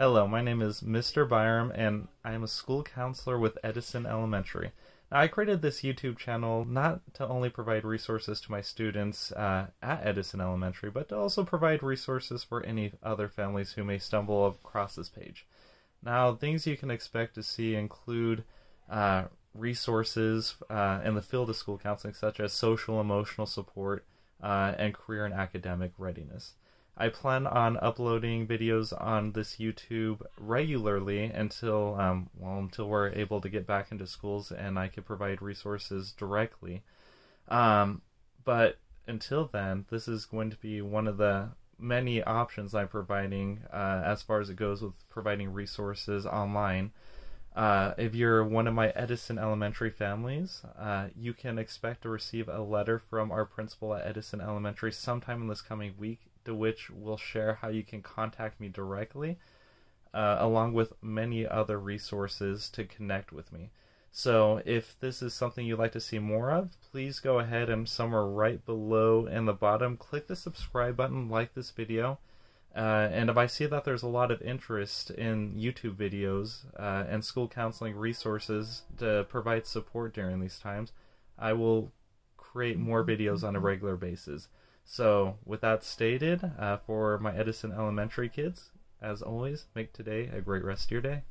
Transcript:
Hello, my name is Mr. Byram, and I am a school counselor with Edison Elementary. Now, I created this YouTube channel not to only provide resources to my students uh, at Edison Elementary, but to also provide resources for any other families who may stumble across this page. Now, things you can expect to see include uh, resources uh, in the field of school counseling, such as social emotional support uh, and career and academic readiness. I plan on uploading videos on this YouTube regularly until um, well until we're able to get back into schools and I can provide resources directly. Um, but until then, this is going to be one of the many options I'm providing uh, as far as it goes with providing resources online. Uh, if you're one of my Edison Elementary families, uh, you can expect to receive a letter from our principal at Edison Elementary sometime in this coming week to which we'll share how you can contact me directly, uh, along with many other resources to connect with me. So if this is something you'd like to see more of, please go ahead and somewhere right below in the bottom, click the subscribe button, like this video. Uh, and if I see that there's a lot of interest in YouTube videos uh, and school counseling resources to provide support during these times, I will create more videos on a regular basis. So, with that stated, uh, for my Edison Elementary kids, as always, make today a great rest of your day.